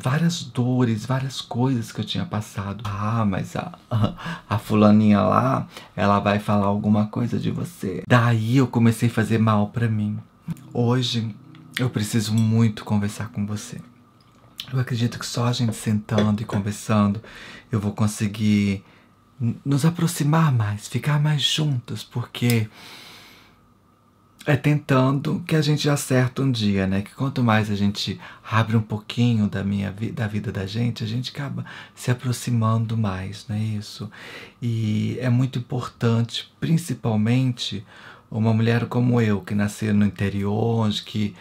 várias dores, várias coisas que eu tinha passado. Ah, mas a, a fulaninha lá, ela vai falar alguma coisa de você. Daí eu comecei a fazer mal para mim. Hoje eu preciso muito conversar com você. Eu acredito que só a gente sentando e conversando eu vou conseguir nos aproximar mais, ficar mais juntos, porque é tentando que a gente acerta um dia, né? Que quanto mais a gente abre um pouquinho da minha vida, da vida da gente, a gente acaba se aproximando mais, não é isso? E é muito importante, principalmente uma mulher como eu, que nasceu no interior, onde que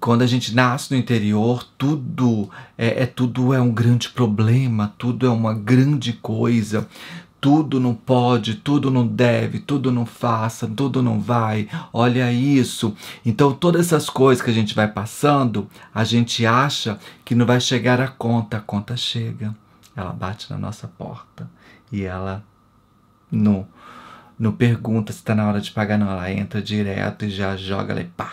quando a gente nasce no interior, tudo é, é, tudo é um grande problema, tudo é uma grande coisa, tudo não pode, tudo não deve, tudo não faça, tudo não vai. Olha isso. Então, todas essas coisas que a gente vai passando, a gente acha que não vai chegar a conta. A conta chega. Ela bate na nossa porta e ela não, não pergunta se está na hora de pagar, não. Ela entra direto e já joga ali, pá.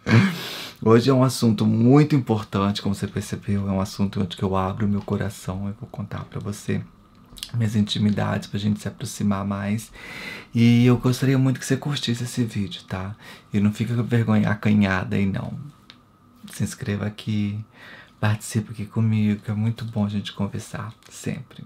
Hoje é um assunto muito importante, como você percebeu, é um assunto onde eu abro meu coração e vou contar para você minhas intimidades, pra gente se aproximar mais. E eu gostaria muito que você curtisse esse vídeo, tá? E não fica com vergonha acanhada aí não. Se inscreva aqui, participe aqui comigo, que é muito bom a gente conversar sempre.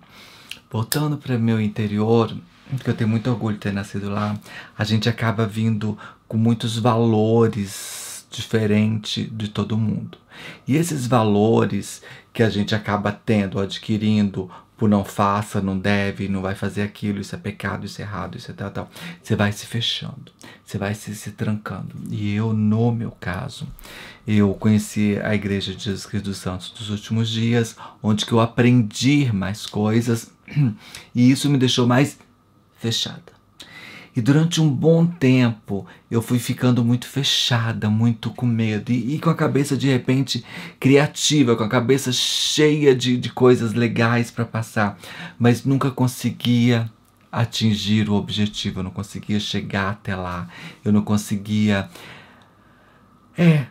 Voltando para meu interior, que eu tenho muito orgulho de ter nascido lá, a gente acaba vindo com muitos valores diferentes de todo mundo. E esses valores que a gente acaba tendo, adquirindo por tipo, não faça, não deve, não vai fazer aquilo, isso é pecado, isso é errado, isso é tal, tal. Você vai se fechando, você vai se, se trancando. E eu, no meu caso, eu conheci a Igreja de Jesus Cristo dos Santos dos últimos dias, onde que eu aprendi mais coisas e isso me deixou mais fechada. E durante um bom tempo eu fui ficando muito fechada, muito com medo e, e com a cabeça de repente criativa, com a cabeça cheia de, de coisas legais para passar, mas nunca conseguia atingir o objetivo, eu não conseguia chegar até lá, eu não conseguia. É,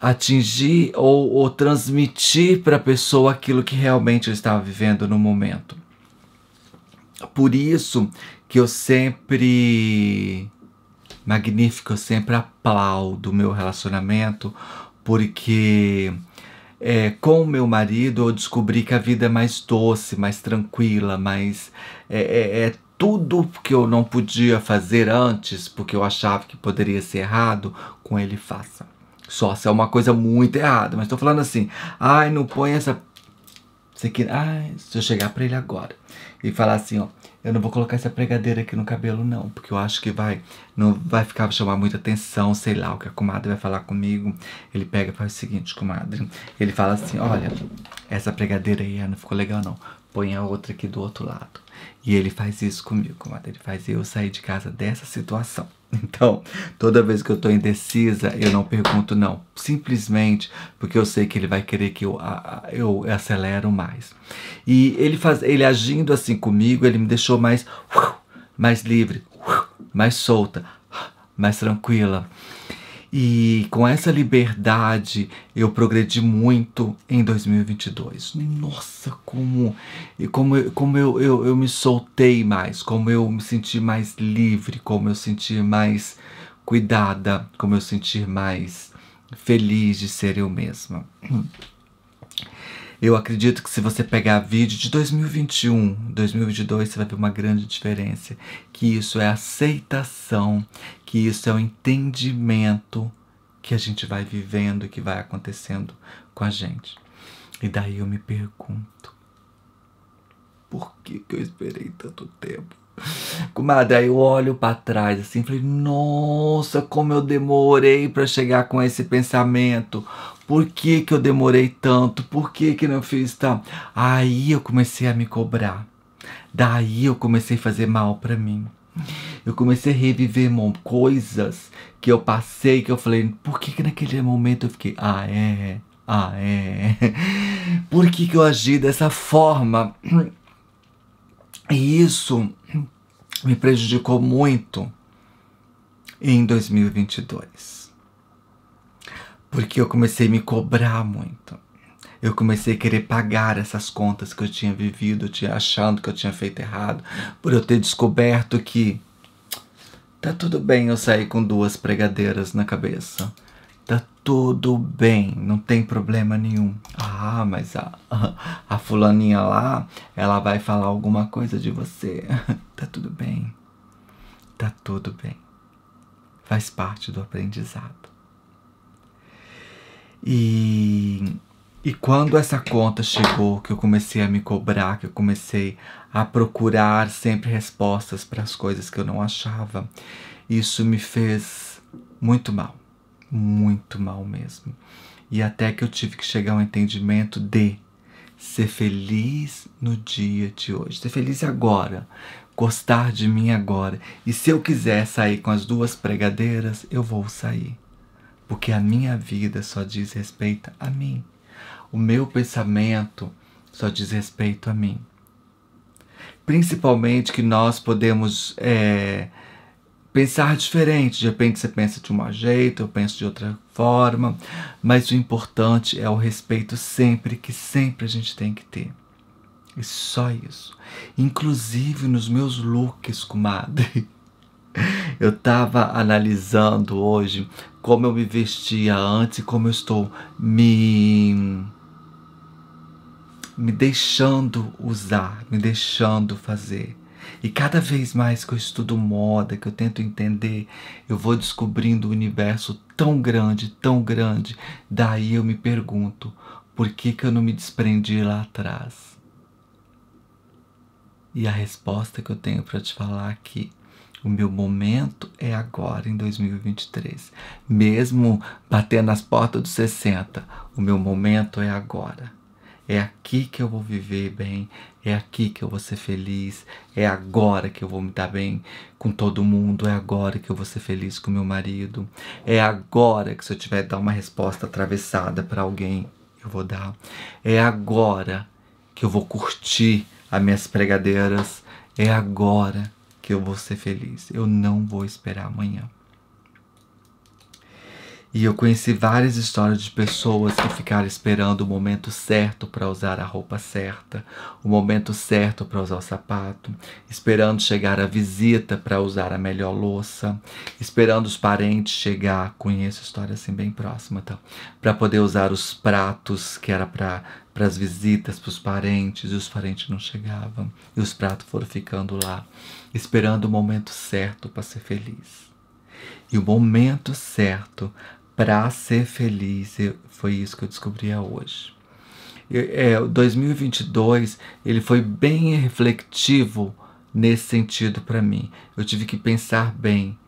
atingir ou, ou transmitir para a pessoa aquilo que realmente eu estava vivendo no momento. Por isso que eu sempre magnífico, eu sempre aplaudo o meu relacionamento, porque é, com o meu marido eu descobri que a vida é mais doce, mais tranquila, mais. É, é, é, tudo que eu não podia fazer antes, porque eu achava que poderia ser errado, com ele faça. Só se é uma coisa muito errada, mas estou falando assim, ai, não põe essa. Você que... Ai, se eu chegar para ele agora e falar assim, ó, eu não vou colocar essa pregadeira aqui no cabelo, não, porque eu acho que vai não vai ficar chamar muita atenção, sei lá, o que a comadre vai falar comigo. Ele pega e faz o seguinte, comadre. Ele fala assim, olha, essa pregadeira aí não ficou legal não, põe a outra aqui do outro lado. E ele faz isso comigo, comadre. Ele faz eu sair de casa dessa situação. Então, toda vez que eu estou indecisa, eu não pergunto não, simplesmente porque eu sei que ele vai querer que eu, a, eu acelero mais. E ele faz, ele agindo assim comigo, ele me deixou mais, mais livre, mais solta, mais tranquila. E com essa liberdade eu progredi muito em 2022. Nossa, como, como, como eu, eu, eu me soltei mais, como eu me senti mais livre, como eu senti mais cuidada, como eu senti mais feliz de ser eu mesma. Eu acredito que se você pegar vídeo de 2021, 2022, você vai ver uma grande diferença. Que isso é aceitação, que isso é o entendimento que a gente vai vivendo, que vai acontecendo com a gente. E daí eu me pergunto, por que, que eu esperei tanto tempo? Comadre, aí eu olho para trás assim, falei, nossa, como eu demorei para chegar com esse pensamento. Por que, que eu demorei tanto? Por que, que não fiz tanto? Aí eu comecei a me cobrar. Daí eu comecei a fazer mal para mim. Eu comecei a reviver coisas que eu passei, que eu falei, por que, que naquele momento eu fiquei, ah é, ah é, por que, que eu agi dessa forma? E isso me prejudicou muito em 2022. Porque eu comecei a me cobrar muito. Eu comecei a querer pagar essas contas que eu tinha vivido, eu tinha achando que eu tinha feito errado, por eu ter descoberto que tá tudo bem eu sair com duas pregadeiras na cabeça tudo bem, não tem problema nenhum. Ah, mas a, a fulaninha lá, ela vai falar alguma coisa de você. tá tudo bem. Tá tudo bem. Faz parte do aprendizado. E, e quando essa conta chegou, que eu comecei a me cobrar, que eu comecei a procurar sempre respostas para as coisas que eu não achava, isso me fez muito mal muito mal mesmo. E até que eu tive que chegar ao entendimento de ser feliz no dia de hoje, ser feliz agora, gostar de mim agora. E se eu quiser sair com as duas pregadeiras, eu vou sair. Porque a minha vida só diz respeito a mim. O meu pensamento só diz respeito a mim. Principalmente que nós podemos. É, pensar diferente. De repente você pensa de um jeito, eu penso de outra forma, mas o importante é o respeito sempre, que sempre a gente tem que ter. E só isso. Inclusive nos meus looks, comadre. Eu estava analisando hoje como eu me vestia antes e como eu estou me me deixando usar, me deixando fazer. E cada vez mais que eu estudo moda, que eu tento entender, eu vou descobrindo o um universo tão grande, tão grande. Daí eu me pergunto, por que, que eu não me desprendi lá atrás? E a resposta que eu tenho para te falar aqui é o meu momento é agora, em 2023. Mesmo batendo nas portas dos 60, o meu momento é agora. É aqui que eu vou viver bem, é aqui que eu vou ser feliz. É agora que eu vou me dar bem com todo mundo. É agora que eu vou ser feliz com meu marido. É agora que se eu tiver dar uma resposta atravessada para alguém, eu vou dar. É agora que eu vou curtir as minhas pregadeiras. É agora que eu vou ser feliz. Eu não vou esperar amanhã. E eu conheci várias histórias de pessoas que ficaram esperando o momento certo para usar a roupa certa, o momento certo para usar o sapato, esperando chegar a visita para usar a melhor louça, esperando os parentes chegar, conheço história assim bem próxima, tá? Então. para poder usar os pratos que era para para as visitas, para os parentes, e os parentes não chegavam, e os pratos foram ficando lá, esperando o momento certo para ser feliz. E o momento certo para ser feliz. Eu, foi isso que eu descobri hoje. Eu, é, 2022 ele foi bem refletivo nesse sentido para mim. Eu tive que pensar bem,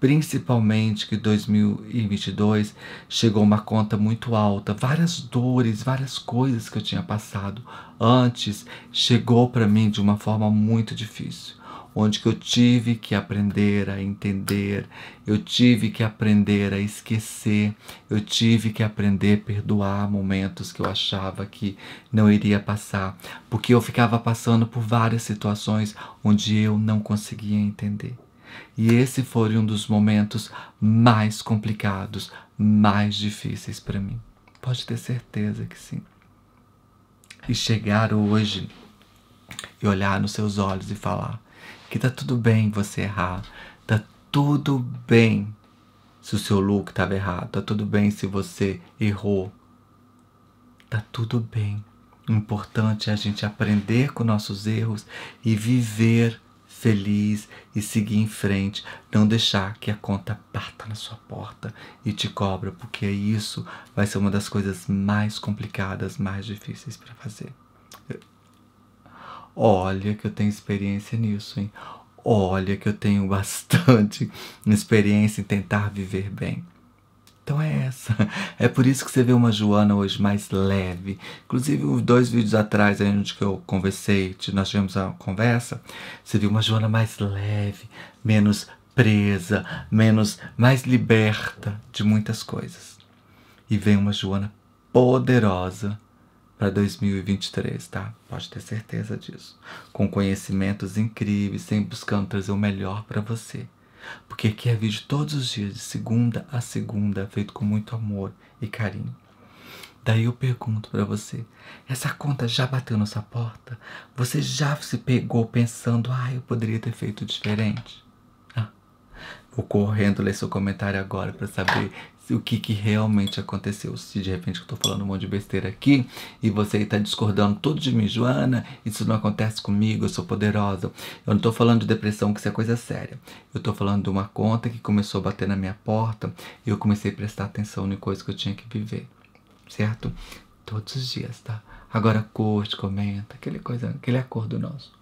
principalmente que 2022 chegou uma conta muito alta, várias dores, várias coisas que eu tinha passado antes chegou para mim de uma forma muito difícil onde que eu tive que aprender a entender, eu tive que aprender a esquecer, eu tive que aprender a perdoar momentos que eu achava que não iria passar, porque eu ficava passando por várias situações onde eu não conseguia entender. E esse foi um dos momentos mais complicados, mais difíceis para mim. Pode ter certeza que sim. E chegar hoje e olhar nos seus olhos e falar: que tá tudo bem você errar, tá tudo bem se o seu look tava errado, tá tudo bem se você errou, tá tudo bem. O importante é a gente aprender com nossos erros e viver feliz e seguir em frente, não deixar que a conta bata na sua porta e te cobra, porque isso vai ser uma das coisas mais complicadas, mais difíceis para fazer. Olha que eu tenho experiência nisso, hein? Olha que eu tenho bastante experiência em tentar viver bem. Então é essa. É por isso que você vê uma Joana hoje mais leve. Inclusive, dois vídeos atrás, aí onde eu conversei, nós tivemos a conversa, você viu uma Joana mais leve, menos presa, menos, mais liberta de muitas coisas. E vem uma Joana poderosa para 2023, tá? Pode ter certeza disso. Com conhecimentos incríveis, sempre buscando trazer o melhor para você. Porque aqui é vídeo todos os dias, de segunda a segunda, feito com muito amor e carinho. Daí eu pergunto para você: essa conta já bateu na sua porta? Você já se pegou pensando, ah, eu poderia ter feito diferente? Ah, vou correndo ler seu comentário agora para saber o que, que realmente aconteceu. Se de repente eu estou falando um monte de besteira aqui e você está discordando tudo de mim, Joana, isso não acontece comigo, eu sou poderosa. Eu não estou falando de depressão, que isso é coisa séria. Eu estou falando de uma conta que começou a bater na minha porta e eu comecei a prestar atenção em coisas que eu tinha que viver, certo? Todos os dias, tá? Agora curte, comenta, aquele, coisa, aquele acordo nosso.